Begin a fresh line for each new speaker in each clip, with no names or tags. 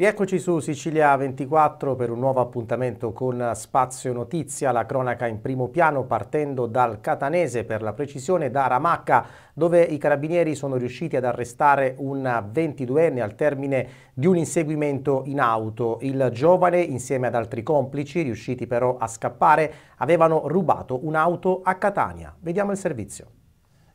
Rieccoci su Sicilia 24 per un nuovo appuntamento con Spazio Notizia, la cronaca in primo piano partendo dal Catanese per la precisione da Ramacca dove i carabinieri sono riusciti ad arrestare un 22enne al termine di un inseguimento in auto. Il giovane insieme ad altri complici riusciti però a scappare avevano rubato un'auto a Catania. Vediamo il
servizio.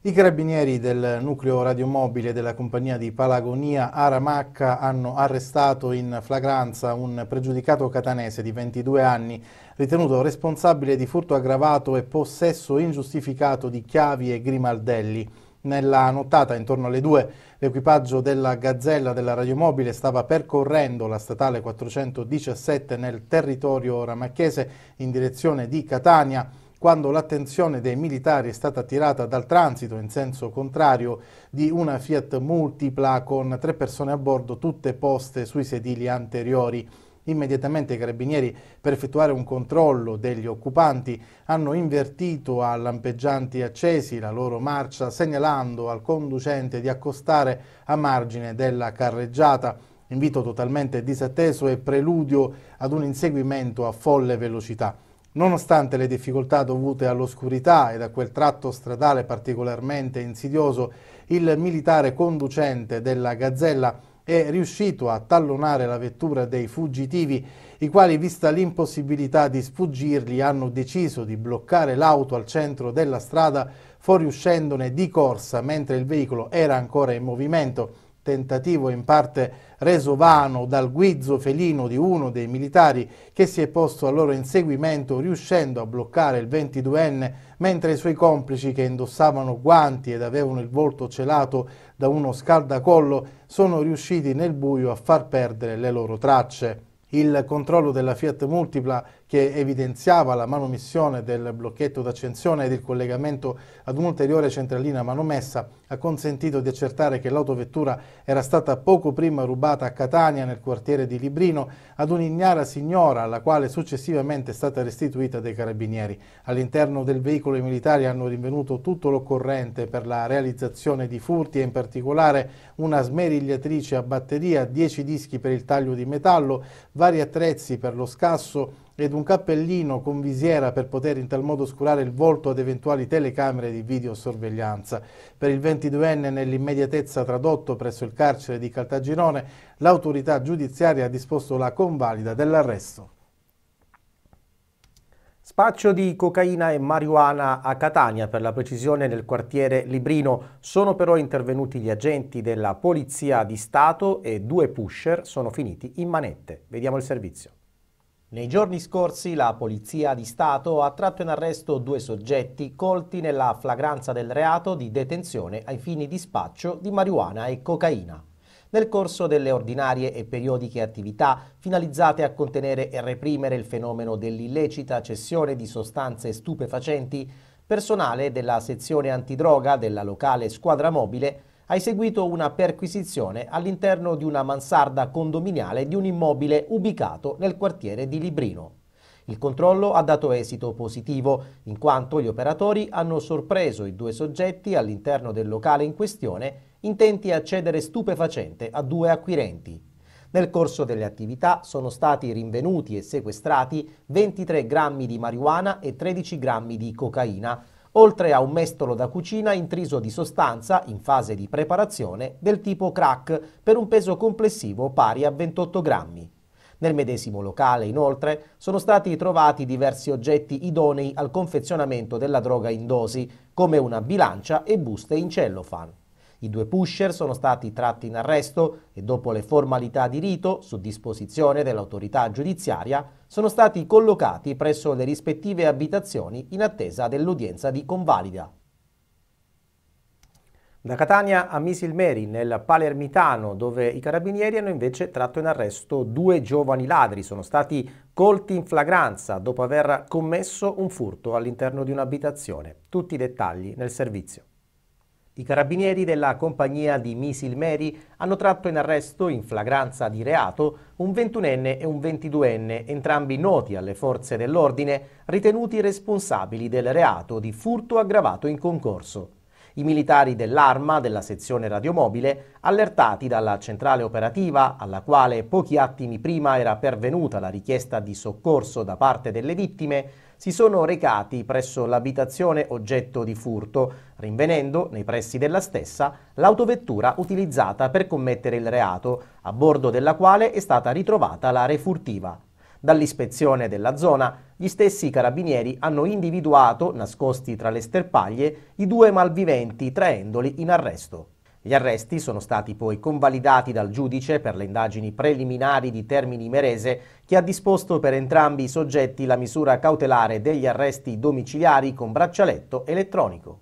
I carabinieri del nucleo radiomobile della compagnia di Palagonia Aramacca hanno arrestato in flagranza un pregiudicato catanese di 22 anni ritenuto responsabile di furto aggravato e possesso ingiustificato di chiavi e grimaldelli. Nella nottata, intorno alle 2, l'equipaggio della Gazzella della radiomobile stava percorrendo la statale 417 nel territorio ramacchese in direzione di Catania quando l'attenzione dei militari è stata attirata dal transito in senso contrario di una Fiat multipla con tre persone a bordo tutte poste sui sedili anteriori. Immediatamente i carabinieri, per effettuare un controllo degli occupanti, hanno invertito a lampeggianti accesi la loro marcia, segnalando al conducente di accostare a margine della carreggiata. Invito totalmente disatteso e preludio ad un inseguimento a folle velocità. Nonostante le difficoltà dovute all'oscurità ed a quel tratto stradale particolarmente insidioso, il militare conducente della Gazzella è riuscito a tallonare la vettura dei fuggitivi, i quali, vista l'impossibilità di sfuggirgli, hanno deciso di bloccare l'auto al centro della strada, fuoriuscendone di corsa mentre il veicolo era ancora in movimento tentativo in parte reso vano dal guizzo felino di uno dei militari che si è posto al loro inseguimento riuscendo a bloccare il 22enne mentre i suoi complici che indossavano guanti ed avevano il volto celato da uno scaldacollo sono riusciti nel buio a far perdere le loro tracce. Il controllo della Fiat Multipla che evidenziava la manomissione del blocchetto d'accensione ed il collegamento ad un'ulteriore centralina manomessa ha consentito di accertare che l'autovettura era stata poco prima rubata a Catania nel quartiere di Librino ad un'ignara signora alla quale successivamente è stata restituita dai carabinieri. All'interno del veicolo i militari hanno rinvenuto tutto l'occorrente per la realizzazione di furti e in particolare una smerigliatrice a batteria, 10 dischi per il taglio di metallo, vari attrezzi per lo scasso ed un cappellino con visiera per poter in tal modo oscurare il volto ad eventuali telecamere di videosorveglianza. Per il 22enne nell'immediatezza tradotto presso il carcere di Caltagirone, l'autorità giudiziaria ha disposto la convalida dell'arresto. Spaccio di cocaina e marijuana
a Catania, per la precisione nel quartiere Librino. Sono però intervenuti gli agenti della Polizia di Stato e due pusher sono finiti in manette. Vediamo il servizio. Nei giorni scorsi la Polizia di Stato ha tratto in arresto due soggetti colti nella flagranza del reato di detenzione ai fini di spaccio di marijuana e cocaina. Nel corso delle ordinarie e periodiche attività finalizzate a contenere e reprimere il fenomeno dell'illecita cessione di sostanze stupefacenti, personale della sezione antidroga della locale squadra mobile ha eseguito una perquisizione all'interno di una mansarda condominiale di un immobile ubicato nel quartiere di Librino. Il controllo ha dato esito positivo, in quanto gli operatori hanno sorpreso i due soggetti all'interno del locale in questione intenti a cedere stupefacente a due acquirenti. Nel corso delle attività sono stati rinvenuti e sequestrati 23 grammi di marijuana e 13 grammi di cocaina, oltre a un mestolo da cucina intriso di sostanza in fase di preparazione del tipo crack per un peso complessivo pari a 28 grammi. Nel medesimo locale, inoltre, sono stati trovati diversi oggetti idonei al confezionamento della droga in dosi, come una bilancia e buste in cellophane. I due pusher sono stati tratti in arresto e dopo le formalità di rito, su disposizione dell'autorità giudiziaria, sono stati collocati presso le rispettive abitazioni in attesa dell'udienza di convalida. Da Catania a Misilmeri, nel Palermitano, dove i carabinieri hanno invece tratto in arresto due giovani ladri. Sono stati colti in flagranza dopo aver commesso un furto all'interno di un'abitazione. Tutti i dettagli nel servizio. I carabinieri della compagnia di Misilmeri hanno tratto in arresto in flagranza di reato un 21enne e un 22enne, entrambi noti alle forze dell'ordine, ritenuti responsabili del reato di furto aggravato in concorso. I militari dell'arma della sezione radiomobile, allertati dalla centrale operativa, alla quale pochi attimi prima era pervenuta la richiesta di soccorso da parte delle vittime, si sono recati presso l'abitazione oggetto di furto, rinvenendo nei pressi della stessa l'autovettura utilizzata per commettere il reato, a bordo della quale è stata ritrovata la refurtiva. Dall'ispezione della zona, gli stessi carabinieri hanno individuato, nascosti tra le sterpaglie, i due malviventi traendoli in arresto. Gli arresti sono stati poi convalidati dal giudice per le indagini preliminari di Termini Merese che ha disposto per entrambi i soggetti la misura cautelare degli arresti domiciliari con braccialetto elettronico.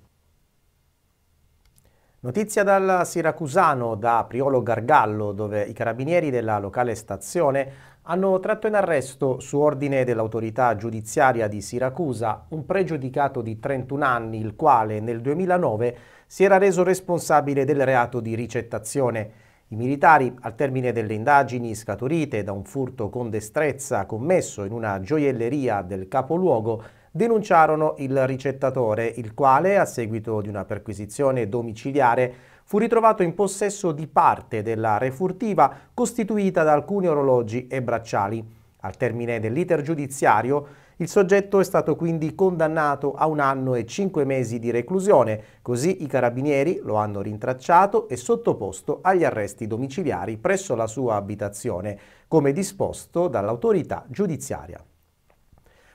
Notizia dal Siracusano, da Priolo Gargallo, dove i carabinieri della locale stazione hanno tratto in arresto, su ordine dell'autorità giudiziaria di Siracusa, un pregiudicato di 31 anni, il quale nel 2009 si era reso responsabile del reato di ricettazione. I militari, al termine delle indagini scaturite da un furto con destrezza commesso in una gioielleria del capoluogo, denunciarono il ricettatore, il quale, a seguito di una perquisizione domiciliare, fu ritrovato in possesso di parte della refurtiva costituita da alcuni orologi e bracciali. Al termine dell'iter giudiziario, il soggetto è stato quindi condannato a un anno e cinque mesi di reclusione, così i carabinieri lo hanno rintracciato e sottoposto agli arresti domiciliari presso la sua abitazione, come disposto dall'autorità giudiziaria.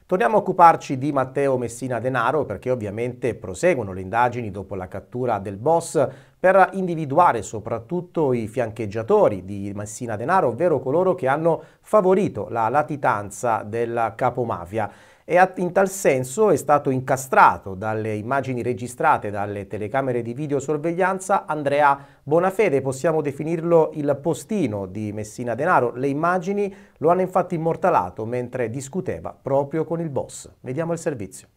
Torniamo a occuparci di Matteo Messina Denaro perché ovviamente proseguono le indagini dopo la cattura del boss per individuare soprattutto i fiancheggiatori di Messina Denaro, ovvero coloro che hanno favorito la latitanza del capomafia e in tal senso è stato incastrato dalle immagini registrate dalle telecamere di videosorveglianza Andrea Bonafede, possiamo definirlo il postino di Messina Denaro. Le immagini lo hanno infatti immortalato mentre discuteva proprio con il boss. Vediamo il servizio.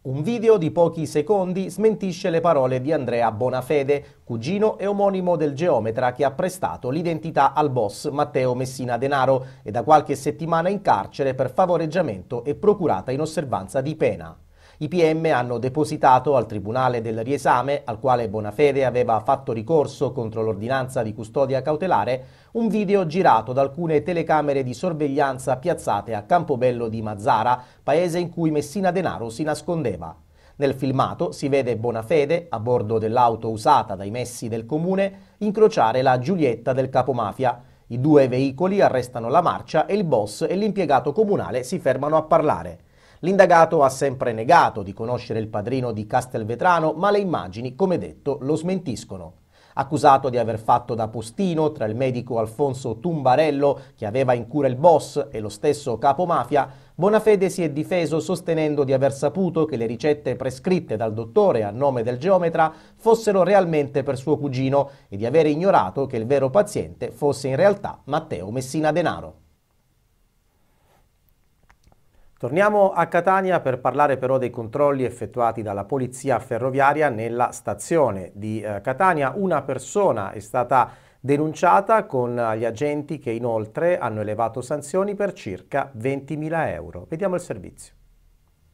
Un video di pochi secondi smentisce le parole di Andrea Bonafede, cugino e omonimo del geometra che ha prestato l'identità al boss Matteo Messina Denaro e da qualche settimana in carcere per favoreggiamento e procurata in osservanza di pena. I PM hanno depositato al Tribunale del Riesame, al quale Bonafede aveva fatto ricorso contro l'ordinanza di custodia cautelare, un video girato da alcune telecamere di sorveglianza piazzate a Campobello di Mazzara, paese in cui Messina Denaro si nascondeva. Nel filmato si vede Bonafede, a bordo dell'auto usata dai messi del comune, incrociare la Giulietta del capomafia. I due veicoli arrestano la marcia e il boss e l'impiegato comunale si fermano a parlare. L'indagato ha sempre negato di conoscere il padrino di Castelvetrano, ma le immagini, come detto, lo smentiscono accusato di aver fatto da postino tra il medico Alfonso Tumbarello, che aveva in cura il boss, e lo stesso capo mafia, Bonafede si è difeso sostenendo di aver saputo che le ricette prescritte dal dottore a nome del geometra fossero realmente per suo cugino e di aver ignorato che il vero paziente fosse in realtà Matteo Messina Denaro. Torniamo a Catania per parlare però dei controlli effettuati dalla polizia ferroviaria nella stazione di eh, Catania. Una persona è stata denunciata con gli agenti che inoltre hanno elevato sanzioni per circa 20.000 euro. Vediamo il servizio.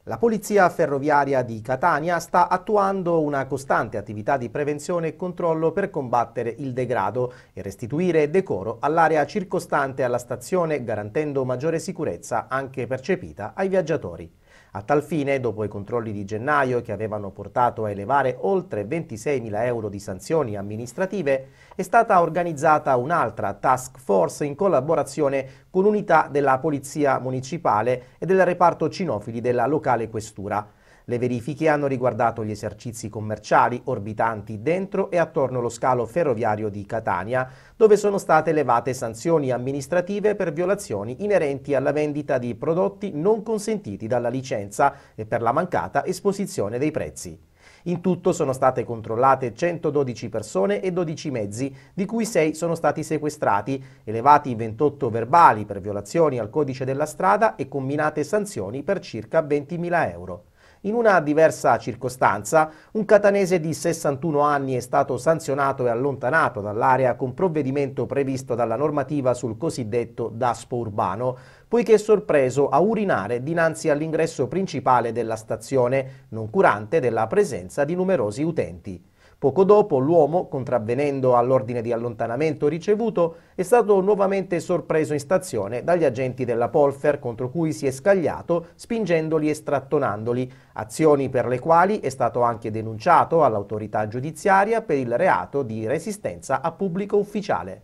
La Polizia Ferroviaria di Catania sta attuando una costante attività di prevenzione e controllo per combattere il degrado e restituire decoro all'area circostante alla stazione, garantendo maggiore sicurezza anche percepita ai viaggiatori. A tal fine, dopo i controlli di gennaio che avevano portato a elevare oltre 26.000 euro di sanzioni amministrative, è stata organizzata un'altra task force in collaborazione con unità della Polizia Municipale e del reparto cinofili della locale questura. Le verifiche hanno riguardato gli esercizi commerciali orbitanti dentro e attorno lo scalo ferroviario di Catania, dove sono state elevate sanzioni amministrative per violazioni inerenti alla vendita di prodotti non consentiti dalla licenza e per la mancata esposizione dei prezzi. In tutto sono state controllate 112 persone e 12 mezzi, di cui 6 sono stati sequestrati, elevati 28 verbali per violazioni al codice della strada e combinate sanzioni per circa 20.000 euro. In una diversa circostanza, un catanese di 61 anni è stato sanzionato e allontanato dall'area con provvedimento previsto dalla normativa sul cosiddetto daspo urbano, poiché è sorpreso a urinare dinanzi all'ingresso principale della stazione, non curante della presenza di numerosi utenti. Poco dopo l'uomo, contravvenendo all'ordine di allontanamento ricevuto, è stato nuovamente sorpreso in stazione dagli agenti della Polfer contro cui si è scagliato spingendoli e strattonandoli, azioni per le quali è stato anche denunciato all'autorità giudiziaria per il reato di resistenza a pubblico ufficiale.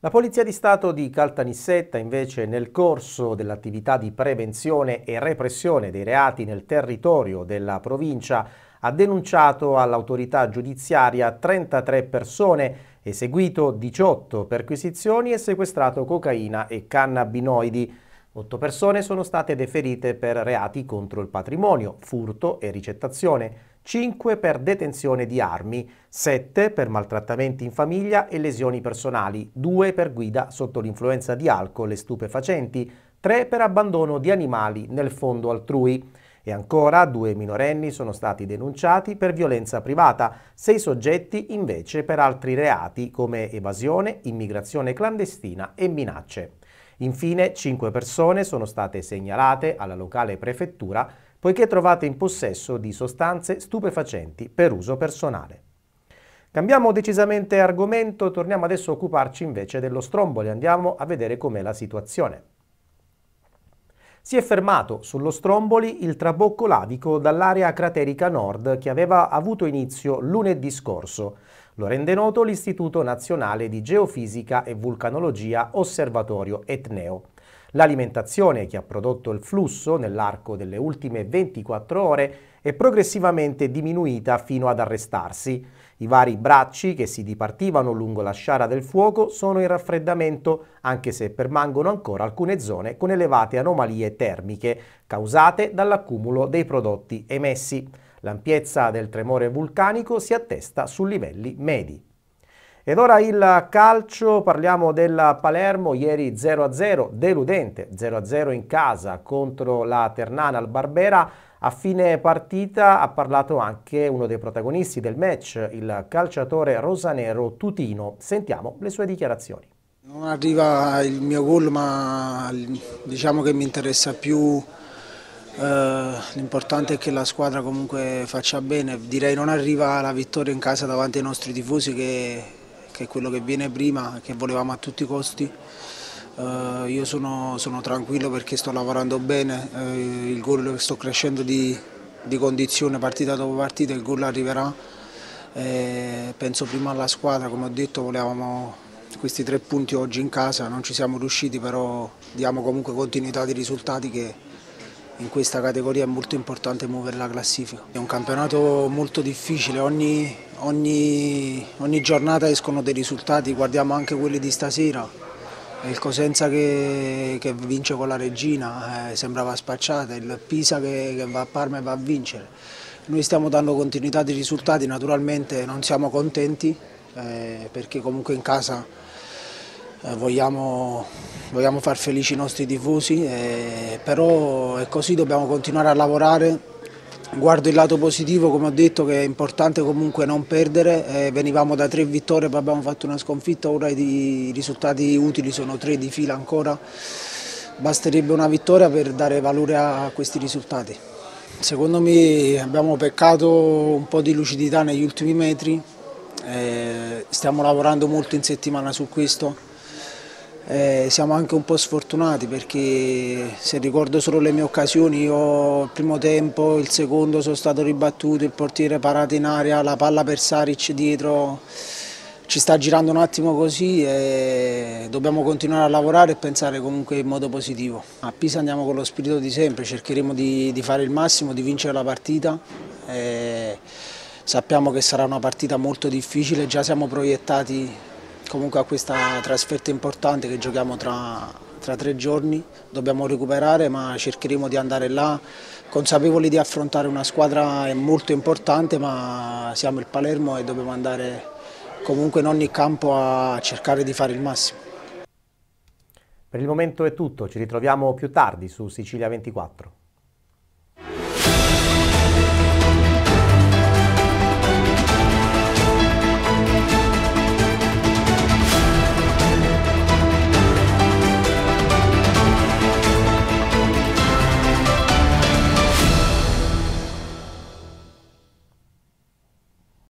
La Polizia di Stato di Caltanissetta invece nel corso dell'attività di prevenzione e repressione dei reati nel territorio della provincia ha denunciato all'autorità giudiziaria 33 persone, eseguito 18 perquisizioni e sequestrato cocaina e cannabinoidi. Otto persone sono state deferite per reati contro il patrimonio, furto e ricettazione, 5 per detenzione di armi, 7 per maltrattamenti in famiglia e lesioni personali, 2 per guida sotto l'influenza di alcol e stupefacenti, 3 per abbandono di animali nel fondo altrui. E ancora due minorenni sono stati denunciati per violenza privata, sei soggetti invece per altri reati come evasione, immigrazione clandestina e minacce. Infine, cinque persone sono state segnalate alla locale prefettura poiché trovate in possesso di sostanze stupefacenti per uso personale. Cambiamo decisamente argomento, torniamo adesso a occuparci invece dello stromboli, andiamo a vedere com'è la situazione. Si è fermato sullo Stromboli il trabocco lavico dall'area craterica nord che aveva avuto inizio lunedì scorso. Lo rende noto l'Istituto Nazionale di Geofisica e Vulcanologia Osservatorio Etneo. L'alimentazione che ha prodotto il flusso nell'arco delle ultime 24 ore è progressivamente diminuita fino ad arrestarsi. I vari bracci che si dipartivano lungo la sciara del fuoco sono in raffreddamento, anche se permangono ancora alcune zone con elevate anomalie termiche causate dall'accumulo dei prodotti emessi. L'ampiezza del tremore vulcanico si attesta su livelli medi. Ed ora il calcio, parliamo del Palermo, ieri 0-0, deludente, 0-0 in casa contro la Ternana al Barbera. A fine partita ha parlato anche uno dei protagonisti del match, il calciatore rosanero Tutino. Sentiamo le sue dichiarazioni.
Non arriva il mio gol, ma diciamo che mi interessa più eh, l'importante è che la squadra comunque faccia bene, direi non arriva la vittoria in casa davanti ai nostri tifosi che che è quello che viene prima, che volevamo a tutti i costi. Uh, io sono, sono, tranquillo perché sto lavorando bene, uh, il gol sto crescendo di, di, condizione partita dopo partita, il gol arriverà. Uh, penso prima alla squadra, come ho detto volevamo questi tre punti oggi in casa, non ci siamo riusciti però diamo comunque continuità di risultati che, in questa categoria è molto importante muovere la classifica. È un campionato molto difficile, ogni, ogni, ogni giornata escono dei risultati, guardiamo anche quelli di stasera, il Cosenza che, che, vince con la Regina, eh, sembrava spacciata, il Pisa che, che, va a Parma e va a vincere. Noi stiamo dando continuità di risultati, naturalmente non siamo contenti eh, perché comunque in casa eh, vogliamo, vogliamo, far felici i nostri tifosi, eh, però è così, dobbiamo continuare a lavorare Guardo il lato positivo, come ho detto, che è importante comunque non perdere. Eh, venivamo da tre vittorie, poi abbiamo fatto una sconfitta, ora i risultati utili sono tre di fila ancora. Basterebbe una vittoria per dare valore a questi risultati. Secondo me abbiamo peccato un po' di lucidità negli ultimi metri, eh, stiamo lavorando molto in settimana su questo eh, siamo anche un po' sfortunati perché se ricordo solo le mie occasioni, io il primo tempo, il secondo sono stato ribattuto, il portiere parato in aria, la palla per Saric dietro ci sta girando un attimo così e dobbiamo continuare a lavorare e pensare comunque in modo positivo. A Pisa andiamo con lo spirito di sempre, cercheremo di, di fare il massimo, di vincere la partita. E eh, sappiamo che sarà una partita molto difficile, già siamo proiettati comunque a questa trasferta importante che giochiamo tra, tra, tre giorni, dobbiamo recuperare ma cercheremo di andare là consapevoli di affrontare una squadra eh, molto importante ma siamo il Palermo e dobbiamo andare comunque in ogni campo a cercare di fare il massimo. Per il momento è tutto, ci ritroviamo
più tardi su Sicilia 24.